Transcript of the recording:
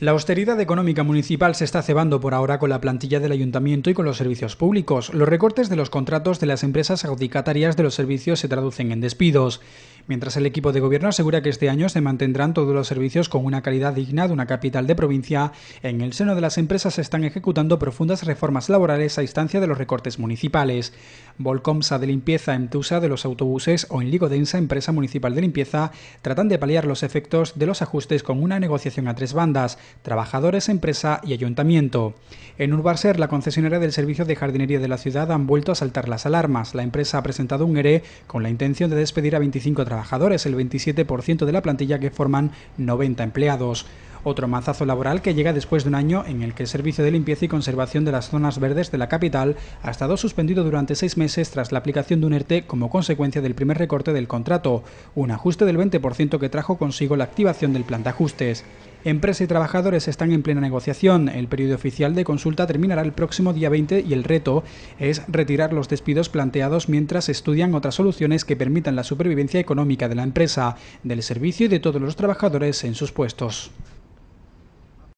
La austeridad económica municipal se está cebando por ahora con la plantilla del ayuntamiento y con los servicios públicos. Los recortes de los contratos de las empresas adjudicatarias de los servicios se traducen en despidos mientras el equipo de gobierno asegura que este año se mantendrán todos los servicios con una calidad digna de una capital de provincia, en el seno de las empresas se están ejecutando profundas reformas laborales a distancia de los recortes municipales. Volcomsa de limpieza en de los autobuses o en Ligodensa, empresa municipal de limpieza, tratan de paliar los efectos de los ajustes con una negociación a tres bandas, trabajadores, empresa y ayuntamiento. En Urbarser, la concesionaria del servicio de jardinería de la ciudad han vuelto a saltar las alarmas. La empresa ha presentado un ERE e con la intención de despedir a 25 trabajadores el 27% de la plantilla que forman 90 empleados. Otro mazazo laboral que llega después de un año en el que el Servicio de Limpieza y Conservación de las Zonas Verdes de la capital ha estado suspendido durante seis meses tras la aplicación de un ERTE e como consecuencia del primer recorte del contrato, un ajuste del 20% que trajo consigo la activación del plan de ajustes. Empresa y trabajadores están en plena negociación. El periodo oficial de consulta terminará el próximo día 20 y el reto es retirar los despidos planteados mientras estudian otras soluciones que permitan la supervivencia económica de la empresa, del servicio y de todos los trabajadores en sus puestos.